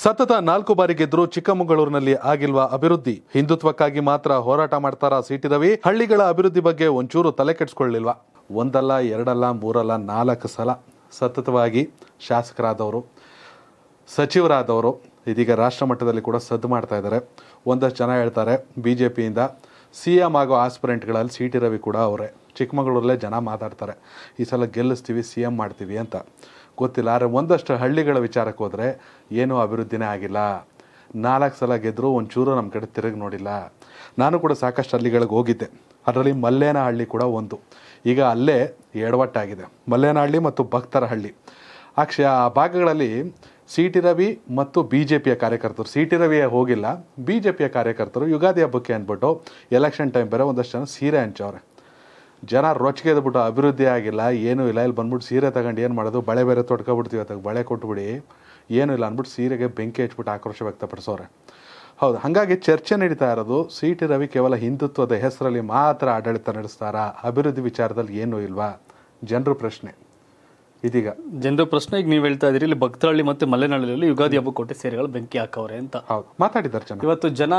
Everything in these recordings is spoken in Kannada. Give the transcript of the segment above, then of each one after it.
ಸತತ ನಾಲ್ಕು ಬಾರಿ ಗೆದ್ದರೂ ಚಿಕ್ಕಮಗಳೂರಿನಲ್ಲಿ ಆಗಿಲ್ವಾ ಅಭಿವೃದ್ಧಿ ಹಿಂದುತ್ವಕ್ಕಾಗಿ ಮಾತ್ರ ಹೋರಾಟ ಮಾಡ್ತಾರಾ ಸಿಟಿ ರವಿ ಹಳ್ಳಿಗಳ ಅಭಿವೃದ್ಧಿ ಬಗ್ಗೆ ಒಂಚೂರು ತಲೆ ಕೆಡಿಸ್ಕೊಳ್ಳಿಲ್ವಾ ಒಂದಲ್ಲ ಎರಡಲ್ಲ ಮೂರಲ್ಲ ನಾಲ್ಕು ಸಲ ಸತತವಾಗಿ ಶಾಸಕರಾದವರು ಸಚಿವರಾದವರು ಇದೀಗ ರಾಷ್ಟ್ರ ಮಟ್ಟದಲ್ಲಿ ಕೂಡ ಸದ್ದು ಮಾಡ್ತಾ ಇದ್ದಾರೆ ಒಂದಷ್ಟು ಜನ ಹೇಳ್ತಾರೆ ಬಿ ಜೆ ಪಿಯಿಂದ ಸಿ ಎಂ ಆಗೋ ಆಸ್ಪಿರೆಂಟ್ಗಳಲ್ಲಿ ಸಿ ಟಿ ರವಿ ಕೂಡ ಅವರೇ ಚಿಕ್ಕಮಗಳೂರಲ್ಲೇ ಜನ ಮಾತಾಡ್ತಾರೆ ಈ ಸಲ ಗೆಲ್ಲಿಸ್ತೀವಿ ಸಿ ಎಮ್ ಮಾಡ್ತೀವಿ ಅಂತ ಗೊತ್ತಿಲ್ಲ ಆದರೆ ಒಂದಷ್ಟು ಹಳ್ಳಿಗಳ ವಿಚಾರಕ್ಕೆ ಹೋದರೆ ಏನೂ ಅಭಿವೃದ್ಧಿನೇ ಆಗಿಲ್ಲ ನಾಲ್ಕು ಸಲ ಗೆದ್ದರೂ ಒಂಚೂರು ನಮ್ಮ ಕಡೆ ತಿರುಗಿ ನೋಡಿಲ್ಲ ನಾನು ಕೂಡ ಸಾಕಷ್ಟು ಹಳ್ಳಿಗಳಿಗೆ ಹೋಗಿದ್ದೆ ಅದರಲ್ಲಿ ಮಲ್ಲೇನಹಳ್ಳಿ ಕೂಡ ಒಂದು ಈಗ ಅಲ್ಲೇ ಎಡವಟ್ಟಾಗಿದೆ ಮಲ್ಲೇನಹಳ್ಳಿ ಮತ್ತು ಭಕ್ತರಹಳ್ಳಿ ಆ ಆ ಭಾಗಗಳಲ್ಲಿ ಸಿ ಟಿ ರವಿ ಮತ್ತು ಬಿ ಜೆ ಪಿಯ ಕಾರ್ಯಕರ್ತರು ಸಿ ಟಿ ರವಿಯೇ ಹೋಗಿಲ್ಲ ಬಿ ಜೆ ಪಿಯ ಕಾರ್ಯಕರ್ತರು ಯುಗಾದಿ ಹಬ್ಬಕ್ಕೆ ಅಂದ್ಬಿಟ್ಟು ಎಲೆಕ್ಷನ್ ಟೈಮ್ ಬೇರೆ ಒಂದಷ್ಟು ಜನ ಸೀರೆ ಹಂಚವ್ರೆ ಜನ ಬಿಟ್ಟು ಅಭಿವೃದ್ಧಿ ಆಗಿಲ್ಲ ಏನೂ ಇಲ್ಲ ಇಲ್ಲಿ ಬಂದ್ಬಿಟ್ಟು ಸೀರೆ ತಗೊಂಡು ಏನು ಮಾಡೋದು ಬಳೆ ಬೇರೆ ತೊಡ್ಕೊಬಿಡ್ತೀವಿ ಅದಕ್ಕೆ ಬಳೆ ಕೊಟ್ಬಿಡಿ ಏನೂ ಇಲ್ಲ ಅಂದ್ಬಿಟ್ಟು ಸೀರೆಗೆ ಬೆಂಕಿ ಹಚ್ಬಿಟ್ಟು ಆಕ್ರೋಶ ವ್ಯಕ್ತಪಡಿಸೋರೆ ಹೌದು ಹಾಗಾಗಿ ಚರ್ಚೆ ನಡೀತಾ ಇರೋದು ಸಿ ಟಿ ರವಿ ಕೇವಲ ಹಿಂದುತ್ವದ ಹೆಸರಲ್ಲಿ ಮಾತ್ರ ಆಡಳಿತ ನಡೆಸ್ತಾರಾ ಅಭಿವೃದ್ಧಿ ವಿಚಾರದಲ್ಲಿ ಏನೂ ಇಲ್ವಾ ಜನರು ಪ್ರಶ್ನೆ ಇದೀಗ ಜನರ ಪ್ರಶ್ನೆ ಈಗ ನೀವು ಹೇಳ್ತಾ ಇದ್ರಿ ಇಲ್ಲಿ ಭಕ್ತಹಳ್ಳಿ ಮತ್ತೆ ಮಲೆನಾಳಲ್ಲಿ ಯುಗಾದಿ ಹಬ್ಬ ಕೋಟೆ ಸೀರೆಗಳು ಬೆಂಕಿ ಹಾಕವ್ರೆ ಅಂತ ಮಾತಾಡಿದ್ದಾರೆ ಇವತ್ತು ಜನ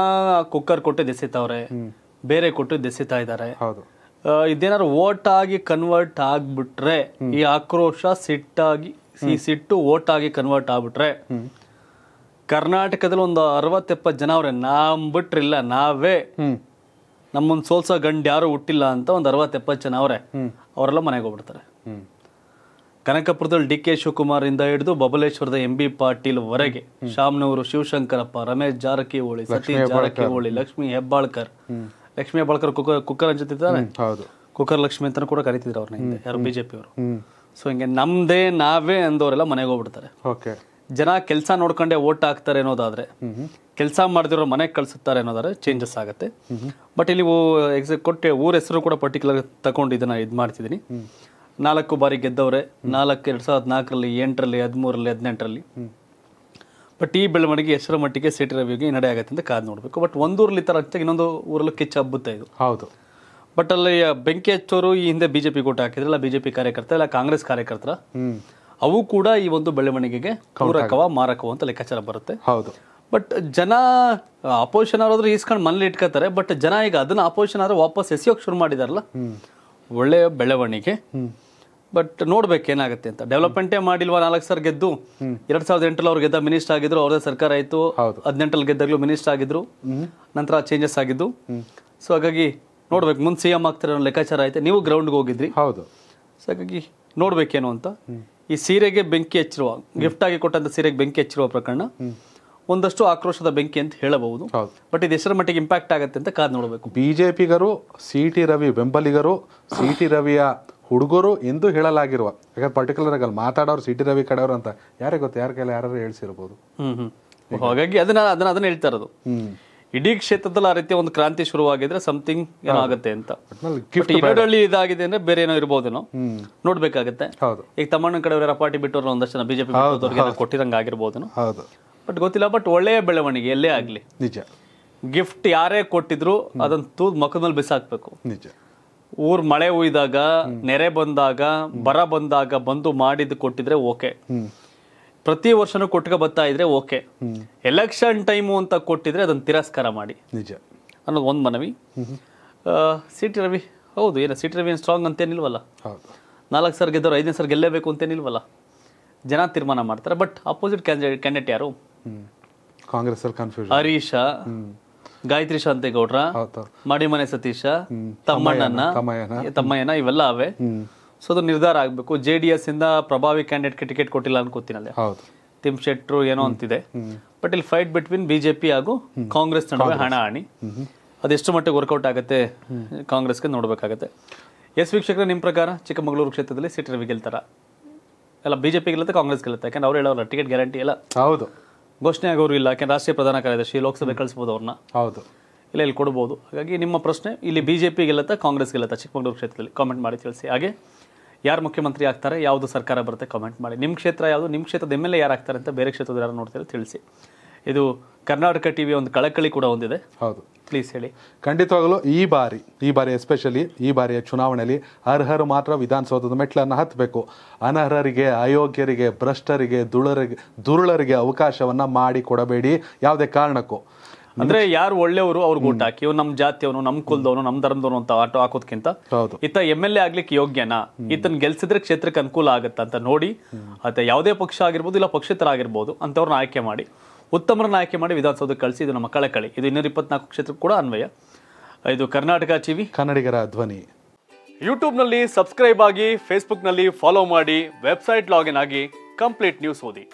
ಕುಕ್ಕರ್ ಕೊಟ್ಟು ದೆಸಿತಾವ್ರೆ ಬೇರೆ ಕೊಟ್ಟು ದೆಸಿತಾ ಇದ್ದಾರೆ ಹೌದು ಇದೇನಾದ್ರು ವೋಟ್ ಆಗಿ ಕನ್ವರ್ಟ್ ಆಗ್ಬಿಟ್ರೆ ಈ ಆಕ್ರೋಶ ಸಿಟ್ಟಾಗಿ ಈ ಸಿಟ್ಟು ಓಟ್ ಆಗಿ ಕನ್ವರ್ಟ್ ಆಗ್ಬಿಟ್ರೆ ಕರ್ನಾಟಕದಲ್ಲಿ ಒಂದು ಅರವತ್ತೆಪ್ಪತ್ತು ಜನ ಅವ್ರೆ ನಂಬಿಟ್ರಿಲ್ಲ ಬಿಟ್ರಿಲ್ಲ ನಾವೇ ನಮ್ಮೊಂದು ಸೋಲ್ಸೋ ಗಂಡು ಯಾರು ಹುಟ್ಟಿಲ್ಲ ಅಂತ ಒಂದು ಅರವತ್ತೆಪ್ಪತ್ತು ಜನ ಅವರೇ ಅವರೆಲ್ಲ ಮನೆಗೆ ಹೋಗ್ಬಿಡ್ತಾರೆ ಕನಕಪುರದಲ್ಲಿ ಡಿ ಕೆ ಶಿವಕುಮಾರ್ ಇಂದ ಹಿಡಿದು ಬಬಲೇಶ್ವರದ ಎಂ ಬಿ ಪಾಟೀಲ್ ವರೆಗೆ ಶಾಮ್ನವರು ಶಿವಶಂಕರಪ್ಪ ರಮೇಶ್ ಜಾರಕಿಹೊಳಿ ಸತೀಶ್ ಜಾರಕಿಹೊಳಿ ಲಕ್ಷ್ಮಿ ಹೆಬ್ಬಾಳ್ಕರ್ ಲಕ್ಷ್ಮೀ ಬಳಕರ್ ಕುಕ್ಕರ್ ಕುಕ್ಕರ್ ಅಂಜುತ್ತಿದ್ದಾನೆ ಹೌದು ಕುಕ್ಕರ್ ಲಕ್ಷ್ಮಿ ಅಂತ ಕೂಡ ಕರಿತಿದ್ರು ಅವ್ರನ್ನ ಯಾರು ಬಿಜೆಪಿ ಅವರು ಸೊ ಹಿಂಗೆ ನಮ್ದೇ ನಾವೇ ಅಂದವರೆಲ್ಲ ಮನೆಗೆ ಹೋಗ್ಬಿಡ್ತಾರೆ ಓಕೆ ಜನ ಕೆಲಸ ನೋಡ್ಕೊಂಡೆ ಓಟ್ ಹಾಕ್ತಾರೆ ಅನ್ನೋದಾದ್ರೆ ಕೆಲಸ ಮಾಡದಿರೋ ಮನೆಗೆ ಕಳ್ಸುತ್ತಾರೆ ಅನ್ನೋದಾದ್ರೆ ಚೇಂಜಸ್ ಆಗುತ್ತೆ ಬಟ್ ಇಲ್ಲಿ ಕೊಟ್ಟೆ ಊರ ಹೆಸರು ಕೂಡ ಪರ್ಟಿಕ್ಯುಲರ್ ತಗೊಂಡು ಇದನ್ನ ಇದು ಮಾಡ್ತಿದ್ದೀನಿ ನಾಲ್ಕು ಬಾರಿ ಗೆದ್ದವ್ರೆ ನಾಲ್ಕು ಎರಡ್ ಸಾವಿರದ ನಾಲ್ಕರಲ್ಲಿ ಎಂಟರಲ್ಲಿ ಹದಿಮೂರಲ್ಲಿ ಹದಿನೆಂಟರಲ್ಲಿ ಬಟ್ ಈ ಬೆಳವಣಿಗೆ ಎಷ್ಟರ ಮಟ್ಟಿಗೆ ಸಿಟಿ ರವಿಗೆ ನಡೆ ಆಗುತ್ತೆ ಅಂತ ಕಾದು ನೋಡಬೇಕು ಬಟ್ ಒಂದೂರಲ್ಲಿ ತರ ಹಚ್ಚಾಗ ಇನ್ನೊಂದು ಊರಲ್ಲೂ ಕಿಚ್ಚು ಹಬ್ಬುತ್ತೆ ಇದು ಹೌದು ಬಟ್ ಅಲ್ಲಿ ಬೆಂಕಿ ಹಚ್ಚೋರು ಈ ಹಿಂದೆ ಬಿಜೆಪಿ ಕೋಟ ಹಾಕಿದ್ರಲ್ಲ ಬಿಜೆಪಿ ಕಾರ್ಯಕರ್ತ ಇಲ್ಲ ಕಾಂಗ್ರೆಸ್ ಕಾರ್ಯಕರ್ತರ ಅವು ಕೂಡ ಈ ಒಂದು ಬೆಳವಣಿಗೆಗೆ ಪೂರಕವ ಮಾರಕವ ಅಂತ ಲೆಕ್ಕಾಚಾರ ಬರುತ್ತೆ ಹೌದು ಬಟ್ ಜನ ಅಪೋಸಿಷನ್ ಅವರಾದ್ರೂ ಈಸ್ಕೊಂಡು ಮನೇಲಿ ಇಟ್ಕೋತಾರೆ ಬಟ್ ಜನ ಈಗ ಅದನ್ನ ಅಪೋಸಿಷನ್ ಆದ್ರೆ ವಾಪಸ್ ಎಸೆಯೋಕೆ ಶುರು ಮಾಡಿದಾರಲ್ಲ ಒಳ್ಳೆಯ ಬೆಳವಣಿಗೆ ಬಟ್ ನೋಡ್ಬೇಕು ಏನಾಗುತ್ತೆ ಅಂತ ಡೆವಲಪ್ಮೆಂಟೇ ಮಾಡಿಲ್ವಾ ನಾಲ್ಕು ಸರ್ ಗೆದ್ದು ಎರಡ್ ಸಾವಿರದ ಎಂಟರಲ್ಲಿ ಅವ್ರು ಗೆದ್ದ ಮಿನಿಸ್ಟರ್ ಆಗಿದ್ರು ಅವ್ರದೇ ಸರ್ಕಾರ ಆಯಿತು ಹದಿನೆಂಟಲ್ಲಿ ಗೆದ್ದಾಗಲೂ ಮಿನಿಸ್ಟರ್ ಆಗಿದ್ರು ನಂತರ ಚೇಂಜಸ್ ಆಗಿದ್ದು ಸೊ ಹಾಗಾಗಿ ನೋಡ್ಬೇಕು ಮುಂದೆ ಸಿ ಎಂ ಆಗ್ತಾರೆ ಲೆಕ್ಕಾಚಾರ ಐತೆ ನೀವು ಗ್ರೌಂಡ್ಗೆ ಹೋಗಿದ್ರಿ ಹೌದು ಸೊ ಹಾಗಾಗಿ ನೋಡ್ಬೇಕೇನು ಅಂತ ಈ ಸೀರೆಗೆ ಬೆಂಕಿ ಹಚ್ಚಿರುವ ಗಿಫ್ಟ್ ಆಗಿ ಕೊಟ್ಟಂತ ಸೀರೆಗೆ ಬೆಂಕಿ ಹಚ್ಚಿರುವ ಪ್ರಕರಣ ಒಂದಷ್ಟು ಆಕ್ರೋಶದ ಬೆಂಕಿ ಅಂತ ಹೇಳಬಹುದು ಬಟ್ ಇದು ಎಷ್ಟರ ಮಟ್ಟಿಗೆ ಇಂಪ್ಯಾಕ್ಟ್ ಆಗುತ್ತೆ ಅಂತ ಕಾದ್ ನೋಡಬೇಕು ಬಿಜೆಪಿಗರು ಸಿ ಟಿ ರವಿ ಬೆಂಬಲಿಗರು ಸಿ ಟಿ ರವಿಯ ಹುಡುಗರು ಎಂದು ಹೇಳಲಾಗಿರುವ ಯಾಕಂದ್ರೆ ಪರ್ಟಿಕ್ಯುಲರ್ ಆಗಿ ಮಾತಾಡೋರು ಸಿಟಿ ರವಿ ಕಡೆಯವರು ಅಂತ ಯಾರಿಗೆ ಗೊತ್ತು ಯಾರ ಕೈಲಿ ಯಾರು ಹೇಳ್ಸಿರ್ಬೋದು ಹಾಗಾಗಿ ಅದನ್ನ ಅದನ್ನ ಅದನ್ನ ಹೇಳ್ತಾ ಇರೋದು ಇಡೀ ಕ್ಷೇತ್ರದಲ್ಲಿ ಆ ರೀತಿ ಒಂದು ಕ್ರಾಂತಿ ಶುರುವಾಗಿದ್ರೆ ಸಮಥಿಂಗ್ ಏನೋ ಆಗುತ್ತೆ ಅಂತ ಹಳ್ಳಿ ಇದಾಗಿದೆ ಅಂದ್ರೆ ಬೇರೆ ಏನೋ ಇರ್ಬೋದೇನೋ ನೋಡ್ಬೇಕಾಗತ್ತೆ ಈಗ ತಮ್ಮಣ್ಣ ಕಡೆಯವರ ಪಾರ್ಟಿ ಬಿಟ್ಟು ಒಂದಷ್ಟು ಜನ ಬಿಜೆಪಿ ಕೊಟ್ಟಿರಂಗ ಆಗಿರ್ಬೋದೇನೋ ಬಟ್ ಗೊತ್ತಿಲ್ಲ ಬಟ್ ಒಳ್ಳೆಯ ಬೆಳವಣಿಗೆ ಎಲ್ಲೇ ಆಗ್ಲಿ ನಿಜ ಗಿಫ್ಟ್ ಯಾರೇ ಕೊಟ್ಟಿದ್ರು ಅದನ್ನ ತೂದ್ ಮಕ್ಕದ ಮೇಲೆ ಬಿಸಾಕ್ಬೇಕು ನಿಜ ಊರ್ ಮಳೆ ಉಯ್ದಾಗ ನೆರೆ ಬಂದಾಗ ಬರ ಬಂದಾಗ ಬಂದು ಮಾಡಿದ್ ಕೊಟ್ಟಿದ್ರೆ ಓಕೆ ಪ್ರತಿ ವರ್ಷನೂ ಕೊಟ್ಕ ಬರ್ತಾ ಇದ್ರೆ ಓಕೆ ಎಲೆಕ್ಷನ್ ಟೈಮು ಅಂತ ಕೊಟ್ಟಿದ್ರೆ ಅದನ್ನು ತಿರಸ್ಕಾರ ಮಾಡಿ ನಿಜ ಅನ್ನೋದು ಒಂದು ಮನವಿ ಸಿ ಟಿ ರವಿ ಹೌದು ಏನ ಸಿ ಟಿ ರವಿ ಸ್ಟ್ರಾಂಗ್ ಅಂತೇನಿಲ್ವಲ್ಲ ನಾಲ್ಕು ಸರ್ ಗೆದ್ದರು ಐದನೇ ಸರ್ ಗೆಲ್ಲೇಬೇಕು ಅಂತೇನಿಲ್ವಲ್ಲ ಜನ ತೀರ್ಮಾನ ಮಾಡ್ತಾರೆ ಬಟ್ ಅಪೋಸಿಟ್ ಕ್ಯಾಂಡಿಡೇಟ್ ಯಾರು ಕಾಂಗ್ರೆಸ್ ಹರೀಶ್ ಗಾಯತ್ರಿ ಶಾಂತೇಗೌಡ್ರ ಮಡಿಮನೆ ಸತೀಶ ತಮ್ಮಣ್ಣನ ತಮ್ಮಯ್ಯನ ಇವೆಲ್ಲ ಅವೆ ಸೊ ಅದು ನಿರ್ಧಾರ ಆಗ್ಬೇಕು ಜೆ ಡಿ ಎಸ್ ಇಂದ ಪ್ರಭಾವಿ ಕ್ಯಾಂಡಿಡೇಟ್ಗೆ ಟಿಕೆಟ್ ಕೊಟ್ಟಿಲ್ಲ ಅನ್ಕೋತೀನಲ್ಲೇ ತಿಮ್ ಶೆಟ್ರು ಏನೋ ಅಂತಿದೆ ಬಟ್ ಇಲ್ಲಿ ಫೈಟ್ ಬಿಟ್ವೀನ್ ಬಿಜೆಪಿ ಹಾಗೂ ಕಾಂಗ್ರೆಸ್ ನಡುವೆ ಹಣಿ ಅದೆಷ್ಟು ಮಟ್ಟಿಗೆ ವರ್ಕೌಟ್ ಆಗುತ್ತೆ ಕಾಂಗ್ರೆಸ್ಗೆ ನೋಡಬೇಕಾಗತ್ತೆ ಎಸ್ ವೀಕ್ಷಕರ ನಿಮ್ಮ ಪ್ರಕಾರ ಚಿಕ್ಕಮಗಳೂರು ಕ್ಷೇತ್ರದಲ್ಲಿ ಸೀಟ್ ರವಿ ಗೆಲ್ತಾರ ಅಲ್ಲ ಬಿಜೆಪಿ ಗೆಲ್ಲುತ್ತೆ ಕಾಂಗ್ರೆಸ್ ಗೆಲ್ಲುತ್ತೆ ಯಾಕಂದ್ರೆ ಅವ್ರು ಹೇಳೋಲ್ಲ ಟಿಕೆಟ್ ಗ್ಯಾರಂಟಿ ಎಲ್ಲ ಹೌದು ಘೋಷಣೆ ಆಗೋರು ಇಲ್ಲ ಯಾಕೆಂದ್ರೆ ರಾಷ್ಟ್ರೀಯ ಪ್ರಧಾನ ಕಾರ್ಯದರ್ಶಿ ಲೋಕಸಭೆ ಕಳಿಸ್ಬೋದು ಅವ್ರನ್ನ ಹೌದು ಇಲ್ಲ ಇಲ್ಲಿ ಕೊಡ್ಬೋದು ಹಾಗಾಗಿ ನಿಮ್ಮ ಪ್ರಶ್ನೆ ಇಲ್ಲಿ ಬಿ ಜೆ ಪಿ ಗೆಲ್ಲತ್ತಾ ಕಾಂಗ್ರೆಸ್ ಗೆಲ್ಲತ್ತಾ ಚಿಕ್ಕಮಗಳೂರು ಕ್ಷೇತ್ರದಲ್ಲಿ ಕಾಮೆಂಟ್ ಮಾಡಿ ತಿಳಿಸಿ ಹಾಗೆ ಯಾರು ಮುಖ್ಯಮಂತ್ರಿ ಆಗ್ತಾರೆ ಯಾವುದು ಸರ್ಕಾರ ಬರುತ್ತೆ ಕಾಮೆಂಟ್ ಮಾಡಿ ನಿಮ್ಮ ಕ್ಷೇತ್ರ ಯಾವುದು ನಿಮ್ಮ ಕ್ಷೇತ್ರದ ಎಮ್ ಎಲ್ ಎ ಯಾರು ಆಗ್ತಾರೆ ಅಂತ ಬೇರೆ ಕ್ಷೇತ್ರದ ಯಾರು ನೋಡ್ತಾರೆ ತಿಳಿಸಿ ಇದು ಕರ್ನಾಟಕ ಟಿವಿ ಒಂದು ಕಳಕಳಿ ಕೂಡ ಹೊಂದಿದೆ ಹೌದು ಪ್ಲೀಸ್ ಹೇಳಿ ಖಂಡಿತವಾಗಲೂ ಈ ಬಾರಿ ಈ ಬಾರಿ ಎಸ್ಪೆಷಲಿ ಈ ಬಾರಿಯ ಚುನಾವಣೆಯಲ್ಲಿ ಅರ್ಹರು ಮಾತ್ರ ವಿಧಾನಸೌಧದ ಮೆಟ್ಲನ್ನು ಹತ್ತಬೇಕು ಅನರ್ಹರಿಗೆ ಅಯೋಗ್ಯರಿಗೆ ಭ್ರಷ್ಟರಿಗೆ ದುಳರಿಗೆ ದುರುಳರಿಗೆ ಅವಕಾಶವನ್ನು ಮಾಡಿಕೊಡಬೇಡಿ ಯಾವುದೇ ಕಾರಣಕ್ಕೂ ಅಂದ್ರೆ ಯಾರು ಒಳ್ಳೆಯವರು ಅವ್ರಿಗೆ ಊಟ ಹಾಕಿ ನಮ್ಮ ಜಾತಿಯವನು ನಮ್ಮ ಕುಲದವನು ನಮ್ಮ ಧರ್ಮದವನು ಅಂತ ಆಟೋ ಹಾಕೋದ್ಕಿಂತ ಈತ ಎಮ್ ಎಲ್ ಎ ಆಗ್ಲಿಕ್ಕೆ ಯೋಗ್ಯನಾ ಇತನ್ ಗೆಲ್ಸಿದ್ರೆ ಕ್ಷೇತ್ರಕ್ಕೆ ಅನುಕೂಲ ಆಗತ್ತ ಅಂತ ನೋಡಿ ಅಥವಾ ಯಾವುದೇ ಪಕ್ಷ ಆಗಿರ್ಬೋದು ಇಲ್ಲ ಪಕ್ಷೇತರ ಆಗಿರ್ಬೋದು ಅಂತವ್ರನ್ನ ಆಯ್ಕೆ ಮಾಡಿ ಉತ್ತಮರನ್ನು ಆಯ್ಕೆ ಮಾಡಿ ವಿಧಾನಸೌಧ ಕಳಿಸಿ ಇದು ನಮ್ಮ ಕಳಕಳಿ ಇದು ಇನ್ನೂರ ಇಪ್ಪತ್ನಾಲ್ಕು ಕ್ಷೇತ್ರ ಕೂಡ ಅನ್ವಯ ಇದು ಕರ್ನಾಟಕ ಟಿವಿ ಕನ್ನಡಿಗರ ಧ್ವನಿ ಯೂಟ್ಯೂಬ್ನಲ್ಲಿ ಸಬ್ಸ್ಕ್ರೈಬ್ ಆಗಿ ಫೇಸ್ಬುಕ್ನಲ್ಲಿ ಫಾಲೋ ಮಾಡಿ ವೆಬ್ಸೈಟ್ ಲಾಗಿನ್ ಆಗಿ ಕಂಪ್ಲೀಟ್ ನ್ಯೂಸ್ ಓದಿ